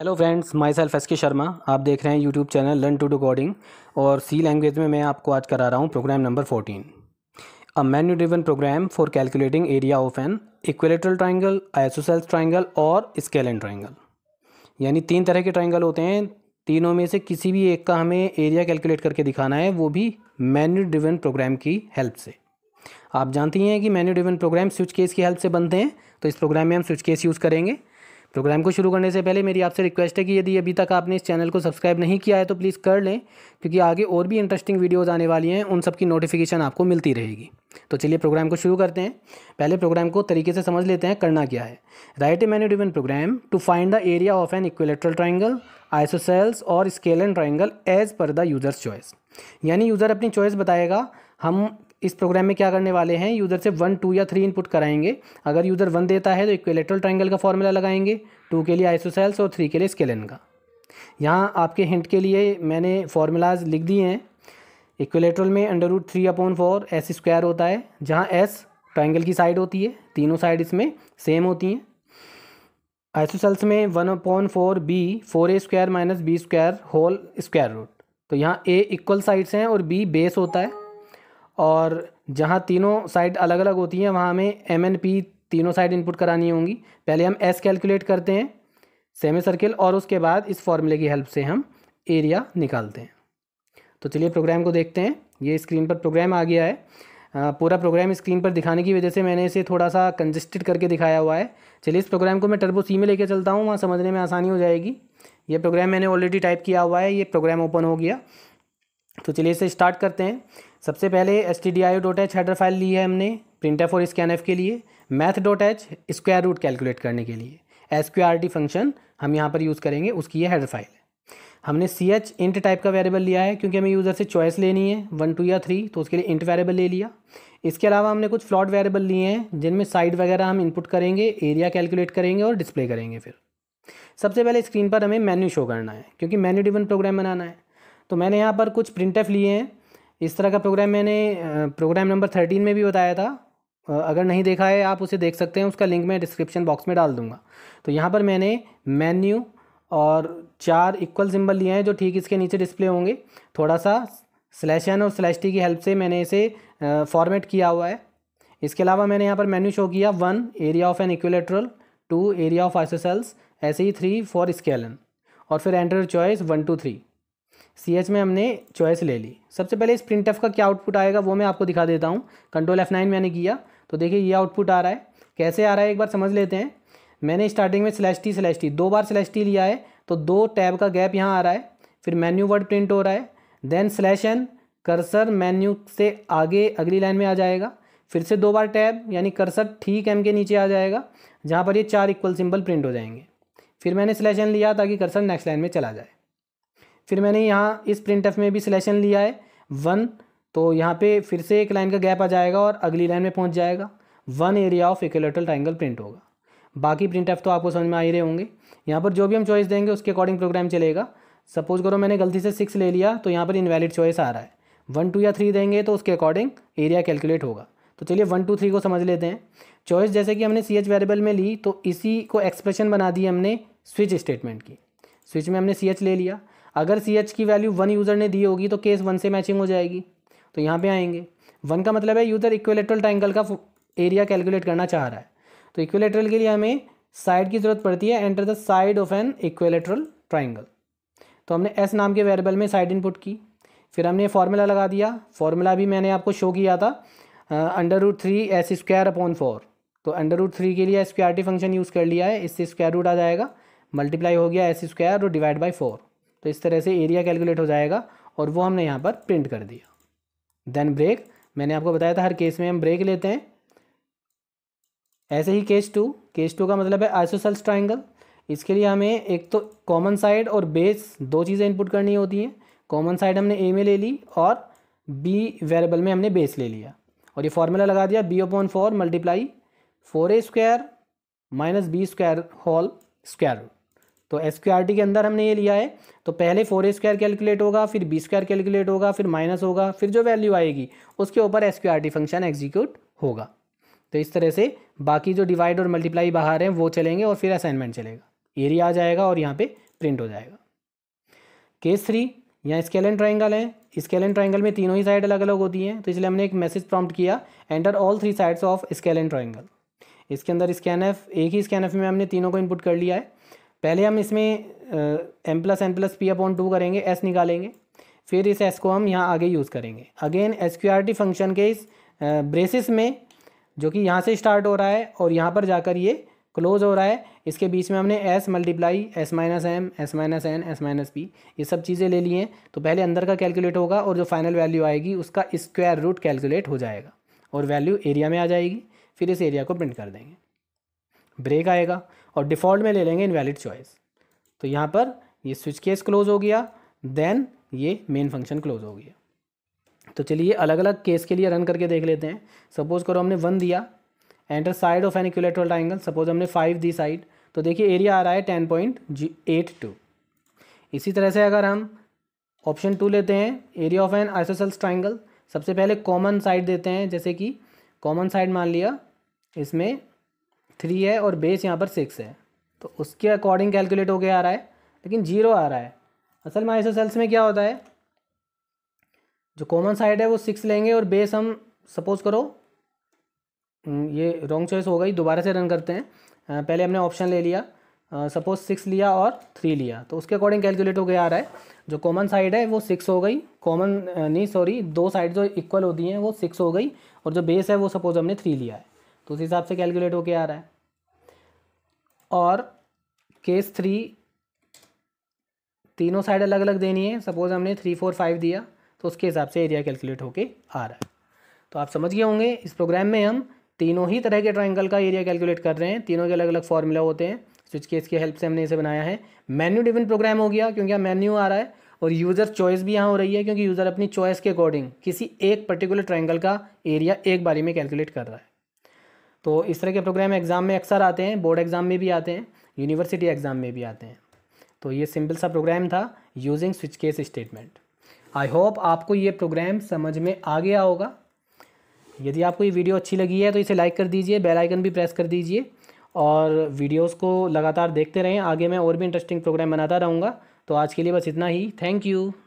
hello friends myself S K Sharma आप देख रहे हैं YouTube channel learn to do coding और सी लैंग्वेज में मैं आपको आज करा रहा हूँ program number fourteen a menu driven program for calculating area of an equilateral triangle isosceles triangle और स्केलन ट्राइंगल यानी तीन तरह के ट्राइंगल होते हैं तीनों में से किसी भी एक का हमें एरिया कैलकुलेट करके दिखाना है वो भी मेन्यू ड्रिवन प्रोग्राम की हेल्प से आप जानती हैं कि menu driven program switch case की हेल्प से बनते हैं तो इस प्रोग्राम में हम स्विच केस यूज़ करेंगे प्रोग्राम को शुरू करने से पहले मेरी आपसे रिक्वेस्ट है कि यदि अभी तक आपने इस चैनल को सब्सक्राइब नहीं किया है तो प्लीज़ कर लें क्योंकि आगे और भी इंटरेस्टिंग वीडियोज़ आने वाली हैं उन सब की नोटिफिकेशन आपको मिलती रहेगी तो चलिए प्रोग्राम को शुरू करते हैं पहले प्रोग्राम को तरीके से समझ लेते हैं करना क्या है write a menu driven program to find the area of an equilateral triangle isosceles और scalene triangle as per the user's choice यानी यूज़र अपनी चॉइस बताएगा हम इस प्रोग्राम में क्या करने वाले हैं यूज़र से वन टू या थ्री इनपुट कराएंगे अगर यूज़र वन देता है तो इक्वेलेट्रल ट्राइंगल का फॉर्मूला लगाएंगे टू के लिए आइसोसेल्स और थ्री के लिए स्केलन का यहाँ आपके हिंट के लिए मैंने फार्मूलाज लिख दिए हैं इक्वेलेट्रल में under root three upon four S square होता है जहाँ एस ट्राइंगल की साइड होती है तीनों साइड इसमें सेम होती हैं आइसोसेल्स में one upon four B four A square minus B square whole square root तो यहाँ ए इक्वल साइड्स हैं और बी बेस होता है और जहाँ तीनों साइड अलग अलग होती हैं वहाँ हमें एम एन पी तीनों साइड इनपुट करानी होंगी पहले हम एस कैलकुलेट करते हैं सेमी सर्किल और उसके बाद इस फॉर्मूले की हेल्प से हम एरिया निकालते हैं तो चलिए प्रोग्राम को देखते हैं ये स्क्रीन पर प्रोग्राम आ गया है पूरा प्रोग्राम स्क्रीन पर दिखाने की वजह से मैंने इसे थोड़ा सा कंजस्टेड करके दिखाया हुआ है चलिए इस प्रोग्राम को मैं टर्बो सी में लेके चलता हूँ वहाँ समझने में आसानी हो जाएगी ये प्रोग्राम मैंने ऑलरेडी टाइप किया हुआ है ये प्रोग्राम ओपन हो गया तो चलिए इसे स्टार्ट करते हैं सबसे पहले S T D I dot H header file ली है हमने प्रिंट एफ और स्कैन एफ के लिए math dot H square root calculate करने के लिए S Q R T function हम यहाँ पर यूज़ करेंगे उसकी ये हेडर फाइल है हमने सी एच इंट टाइप का वेरिएबल लिया है क्योंकि हमें यूज़र से चॉइस लेनी है वन टू या थ्री तो उसके लिए इंट वेरेबल ले लिया इसके अलावा हमने कुछ फ्लॉट वेरेबल लिए हैं जिनमें साइड वगैरह हम इनपुट करेंगे एरिया कैलकुलेट करेंगे और डिस्प्ले करेंगे फिर सबसे पहले स्क्रीन पर हमें मेन्यू शो करना है क्योंकि मेन्यू डिवन प्रोग्राम बनाना है तो मैंने यहाँ पर कुछ प्रिंट लिए हैं इस तरह का प्रोग्राम मैंने प्रोग्राम नंबर थर्टीन में भी बताया था अगर नहीं देखा है आप उसे देख सकते हैं उसका लिंक मैं डिस्क्रिप्शन बॉक्स में डाल दूंगा तो यहाँ पर मैंने मेन्यू और चार इक्वल सिंबल लिए हैं जो ठीक इसके नीचे डिस्प्ले होंगे थोड़ा सा स्लैश एन और स्लैश टी की हेल्प से मैंने इसे फॉर्मेट किया हुआ है इसके अलावा मैंने यहाँ पर मेन्यू शो किया one area of an equilateral two area of isosceles ऐसे ही थ्री फॉर स्केलन और फिर enter choice one two three C H में हमने चॉइस ले ली सबसे पहले इस प्रिंट का क्या आउटपुट आएगा वो मैं आपको दिखा देता हूँ कंट्रोल एफ नाइन मैंने किया तो देखिए ये आउटपुट आ रहा है कैसे आ रहा है एक बार समझ लेते हैं मैंने स्टार्टिंग में स्लैश टी स्लैश टी दो बार स्लैश टी लिया है तो दो टैब का गैप यहाँ आ रहा है फिर मेन्यू वर्ड प्रिंट हो रहा है then slash N cursor menu से आगे अगली लाइन में आ जाएगा फिर से दो बार टैब यानी कर्सर ठीक एम के नीचे आ जाएगा जहाँ पर ये चार इक्वल सिंबल प्रिंट हो जाएंगे फिर मैंने स्लैश एन लिया ताकि कर्सर नेक्स्ट लाइन में चला जाए फिर मैंने यहाँ इस प्रिंट में भी सिलेक्शन लिया है वन तो यहाँ पे फिर से एक लाइन का गैप आ जाएगा और अगली लाइन में पहुँच जाएगा one area of equilateral triangle print होगा बाकी प्रिंट तो आपको समझ में आ ही रहे होंगे यहाँ पर जो भी हम चॉइस देंगे उसके अकॉर्डिंग प्रोग्राम चलेगा सपोज करो मैंने गलती से सिक्स ले लिया तो यहाँ पर इनवैलिड चॉइस आ रहा है वन टू या थ्री देंगे तो उसके अकॉर्डिंग एरिया कैलकुलेट होगा तो चलिए वन टू थ्री को समझ लेते हैं चॉइस जैसे कि हमने सी एच वेरेबल में ली तो इसी को एक्सप्रेशन बना दी हमने स्विच स्टेटमेंट की स्विच में हमने सी एच ले लिया अगर सी एच की वैल्यू वन यूज़र ने दी होगी तो केस वन से मैचिंग हो जाएगी तो यहाँ पे आएंगे वन का मतलब है यूज़र इक्वेलेट्रल ट्राइंगल का एरिया कैलकुलेट करना चाह रहा है तो इक्वेलेट्रल के लिए हमें साइड की ज़रूरत पड़ती है enter the side of an equilateral triangle तो हमने एस नाम के वेरिएबल में साइड इनपुट की फिर हमने फार्मूला लगा दिया फार्मूला भी मैंने आपको शो किया था under root three S square upon four तो अंडर रूट थ्री के लिए स्क्वायरटी फंक्शन यूज़ कर लिया है इससे स्क्वायर रूट आ जाएगा मल्टीप्लाई हो गया एस स्क्वायर और डिवाइड बाई फोर तो इस तरह से एरिया कैलकुलेट हो जाएगा और वो हमने यहाँ पर प्रिंट कर दिया देन ब्रेक मैंने आपको बताया था हर केस में हम ब्रेक लेते हैं ऐसे ही केस टू केस टू का मतलब है आइसोसल्स ट्राइंगल इसके लिए हमें एक तो कॉमन साइड और बेस दो चीज़ें इनपुट करनी होती हैं कॉमन साइड हमने ए में ले ली और बी वेरिएबल में हमने बेस ले लिया और ये फार्मूला लगा दिया B upon four multiply four A square minus B square whole square तो एस के अंदर हमने ये लिया है तो पहले फोर ए स्क्वायर कैलकुलेट होगा फिर बी स्क्वायर कैलकुलेट होगा फिर माइनस होगा फिर जो वैल्यू आएगी उसके ऊपर एस फंक्शन एग्जीक्यूट होगा तो इस तरह से बाकी जो डिवाइड और मल्टीप्लाई बाहर हैं वो चलेंगे और फिर असाइनमेंट चलेगा एरिया आ जाएगा और यहाँ पर प्रिंट हो जाएगा केस थ्री यहाँ स्केलन ट्राइंगल है स्केलन ट्राइंगल में तीनों ही साइड अलग अलग होती हैं तो इसलिए हमने एक मैसेज प्रॉम्प्ट किया enter all three sides of scalene triangle इसके अंदर स्कैन एफ एक ही स्कैन एफ में हमने तीनों को इनपुट कर लिया है पहले हम इसमें M plus N plus P upon two करेंगे एस निकालेंगे फिर इस एस को हम यहाँ आगे यूज़ करेंगे again S Q R T function के इस ब्रेसिस में जो कि यहाँ से स्टार्ट हो रहा है और यहाँ पर जाकर ये क्लोज हो रहा है इसके बीच में हमने S multiply S minus M S minus N S minus P ये सब चीज़ें ले ली हैं तो पहले अंदर का कैलकुलेट होगा और जो फाइनल वैल्यू आएगी उसका स्क्वायर रूट कैलकुलेट हो जाएगा और वैल्यू एरिया में आ जाएगी फिर इस एरिया को प्रिंट कर देंगे ब्रेक आएगा और डिफ़ॉल्ट में ले लेंगे इनवैलिड चॉइस तो यहाँ पर ये स्विच केस क्लोज हो गया देन ये मेन फंक्शन क्लोज हो गया तो चलिए अलग अलग केस के लिए रन करके देख लेते हैं सपोज़ करो हमने वन दिया enter side of an equilateral triangle suppose हमने फाइव दी साइड तो देखिए एरिया आ रहा है टेन पॉइंट जी एट टू इसी तरह से अगर हम ऑप्शन टू लेते हैं area of an isosceles triangle सबसे पहले कॉमन साइड देते हैं जैसे कि कॉमन साइड मान लिया इसमें थ्री है और बेस यहाँ पर सिक्स है तो उसके अकॉर्डिंग कैलकुलेट होके आ रहा है लेकिन जीरो आ रहा है असल में आइसोसेल्स में क्या होता है जो कॉमन साइड है वो सिक्स लेंगे और बेस हम सपोज करो हम्म, ये रॉन्ग चॉइस हो गई दोबारा से रन करते हैं पहले हमने ऑप्शन ले लिया सपोज सिक्स लिया और थ्री लिया तो उसके अकॉर्डिंग कैलकुलेट हो गया आ रहा है जो कॉमन साइड है वो सिक्स हो गई कॉमन नहीं सॉरी दो साइड जो इक्वल होती हैं वो सिक्स हो गई और जो बेस है वो सपोज हमने थ्री लिया है तो उस हिसाब से कैलकुलेट होके आ रहा है और केस थ्री तीनों साइड अलग अलग देनी है सपोज़ हमने थ्री फोर फाइव दिया तो उसके हिसाब से एरिया कैलकुलेट होके आ रहा है तो आप समझ गए होंगे इस प्रोग्राम में हम तीनों ही तरह के ट्राइंगल का एरिया कैलकुलेट कर रहे हैं तीनों के अलग अलग फॉर्मूला होते हैं स्विच केस की हेल्प से हमने इसे बनाया है मेन्यू डिफेंट प्रोग्राम हो गया क्योंकि यहाँ मेन्यू आ रहा है और यूज़र चॉइस भी यहाँ हो रही है क्योंकि यूज़र अपनी चॉइस के अकॉर्डिंग किसी एक पर्टिकुलर ट्राइंगल का एरिया एक बारी में कैलकुलेट कर रहा है तो इस तरह के प्रोग्राम एग्ज़ाम में अक्सर आते हैं बोर्ड एग्ज़ाम में भी आते हैं यूनिवर्सिटी एग्ज़ाम में भी आते हैं तो ये सिंपल सा प्रोग्राम था using switch case statement I hope आपको ये प्रोग्राम समझ में आ गया होगा यदि आपको ये वीडियो अच्छी लगी है तो इसे लाइक कर दीजिए बेल आइकन भी प्रेस कर दीजिए और वीडियोस को लगातार देखते रहें आगे मैं और भी इंटरेस्टिंग प्रोग्राम बनाता रहूँगा तो आज के लिए बस इतना ही थैंक यू